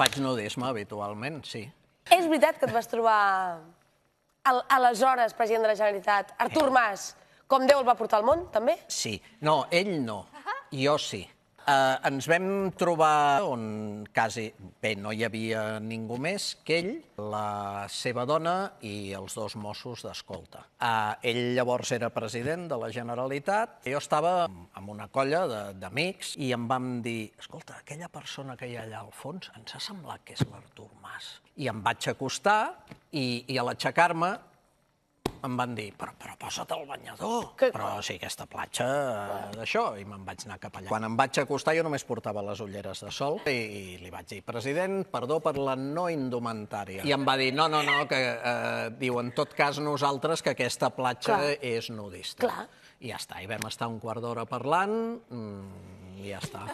Faig nudisme habitualment, sí. És veritat que et vas trobar aleshores president de la Generalitat, Artur Mas, com Déu el va portar al món, també? Sí. No, ell no. Jo sí. Eh, ens vam trobar on quasi, bé, no hi havia ningú més que ell, la seva dona i els dos Mossos d'escolta. Eh, ell llavors era president de la Generalitat. Jo estava amb una colla d'amics i em vam dir, escolta, aquella persona que hi ha allà al fons ens ha semblat que és l'Artur Mas. I em vaig acostar i, i a l'aixecar-me em van dir, però, però posa't el banyador. Que... Però sí, aquesta platja, eh, d'això, i me'n vaig anar cap allà. Quan em vaig acostar jo només portava les ulleres de sol i, i li vaig dir, president, perdó per la no indumentària. I em va dir, no, no, no, que eh, diu, en tot cas nosaltres que aquesta platja Clar. és nudista. Clar. I ja està, i vam estar un quart d'hora parlant, mm, i ja està.